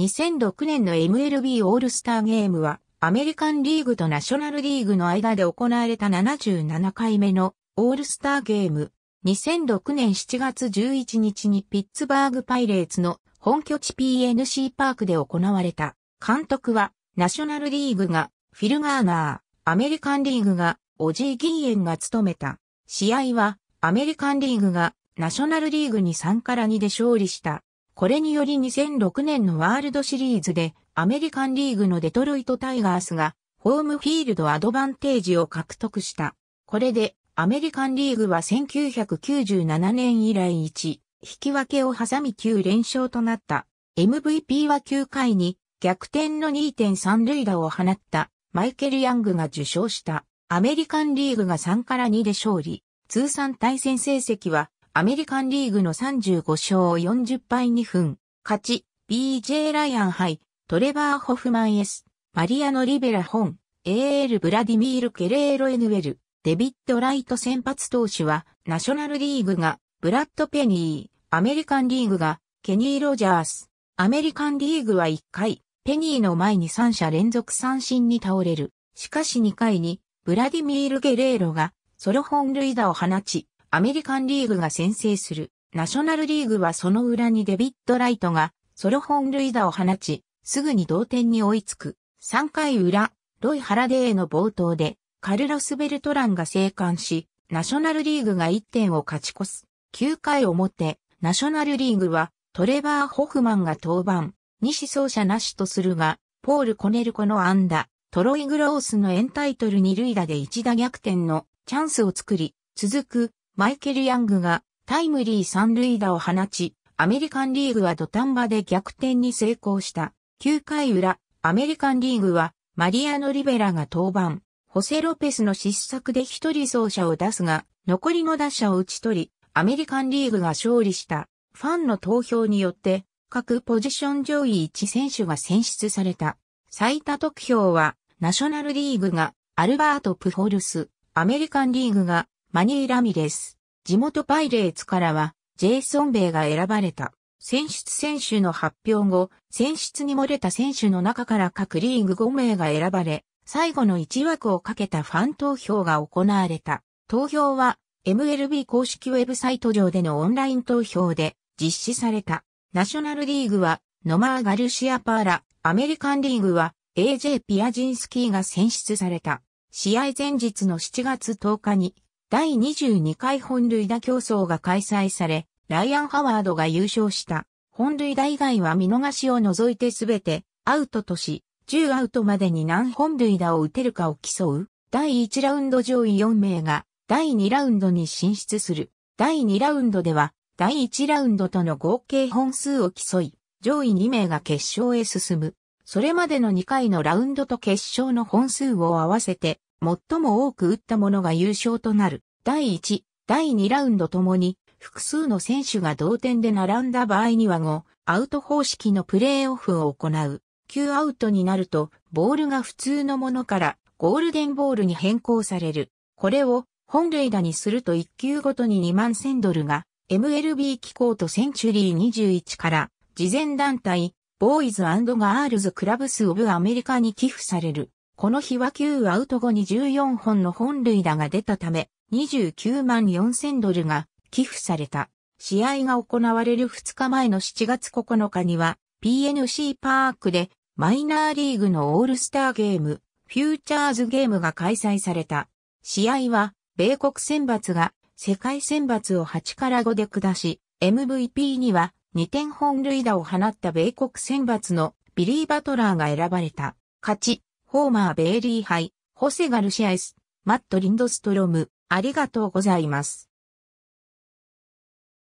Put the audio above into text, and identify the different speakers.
Speaker 1: 2006年の MLB オールスターゲームは、アメリカンリーグとナショナルリーグの間で行われた77回目のオールスターゲーム。2006年7月11日にピッツバーグパイレーツの本拠地 PNC パークで行われた。監督はナショナルリーグがフィルガーナー、アメリカンリーグがオジー・ギーエンが務めた。試合はアメリカンリーグがナショナルリーグに3から2で勝利した。これにより2006年のワールドシリーズでアメリカンリーグのデトロイトタイガースがホームフィールドアドバンテージを獲得した。これでアメリカンリーグは1997年以来1、引き分けを挟み9連勝となった。MVP は9回に逆転の2.3塁打を放ったマイケル・ヤングが受賞したアメリカンリーグが3から2で勝利。通算対戦成績はアメリカンリーグの35勝40敗2分、勝ち、BJ ライアンハイ、トレバー・ホフマン S、マリアノ・リベラ本、AL ブラディミール・ケレーロ・エヌウェル、デビッド・ライト先発投手は、ナショナルリーグが、ブラッド・ペニー、アメリカンリーグが、ケニー・ロジャース、アメリカンリーグは1回、ペニーの前に3者連続三振に倒れる。しかし2回に、ブラディミール・ゲレーロが、ソロ本塁打を放ち、アメリカンリーグが先制する。ナショナルリーグはその裏にデビッド・ライトがソロ本塁打を放ち、すぐに同点に追いつく。3回裏、ロイ・ハラデーの冒頭でカルロス・ベルトランが生還し、ナショナルリーグが1点を勝ち越す。9回表、ナショナルリーグはトレバー・ホフマンが登板、西走者なしとするが、ポール・コネルコの安打、トロイ・グロースのエンタイトル2塁打で1打逆転のチャンスを作り、続くマイケル・ヤングがタイムリー三塁打を放ち、アメリカンリーグは土壇場で逆転に成功した。9回裏、アメリカンリーグはマリアノ・リベラが登板。ホセ・ロペスの失策で一人走者を出すが、残りの打者を打ち取り、アメリカンリーグが勝利した。ファンの投票によって、各ポジション上位1選手が選出された。最多得票は、ナショナルリーグがアルバート・プホルス、アメリカンリーグがマニー・ラミレス。地元パイレーツからは、ジェイソン・ベイが選ばれた。選出選手の発表後、選出に漏れた選手の中から各リーグ5名が選ばれ、最後の1枠をかけたファン投票が行われた。投票は MLB 公式ウェブサイト上でのオンライン投票で実施された。ナショナルリーグはノマー・ガルシア・パーラ、アメリカンリーグは AJ ピアジンスキーが選出された。試合前日の7月10日に第22回本塁打競争が開催され、ライアン・ハワードが優勝した。本塁打以外は見逃しを除いてすべてアウトとし、10アウトまでに何本塁打を打てるかを競う。第1ラウンド上位4名が第2ラウンドに進出する。第2ラウンドでは第1ラウンドとの合計本数を競い、上位2名が決勝へ進む。それまでの2回のラウンドと決勝の本数を合わせて最も多く打った者が優勝となる。第1、第2ラウンドともに、複数の選手が同点で並んだ場合には5、アウト方式のプレーオフを行う。9アウトになると、ボールが普通のものからゴールデンボールに変更される。これを本塁打にすると1球ごとに2万1000ドルが MLB 機構とセンチュリー21から事前団体ボーイズガールズクラブスオブアメリカに寄付される。この日は9アウト後に14本の本塁打が出たため、29万4000ドルが寄付された。試合が行われる2日前の7月9日には、PNC パークでマイナーリーグのオールスターゲーム、フューチャーズゲームが開催された。試合は、米国選抜が世界選抜を8から5で下し、MVP には2点本塁打を放った米国選抜のビリー・バトラーが選ばれた。勝ち、ホーマー・ベイリー杯、ホセ・ガルシアエス、マット・リンドストロム、ありがとうございます。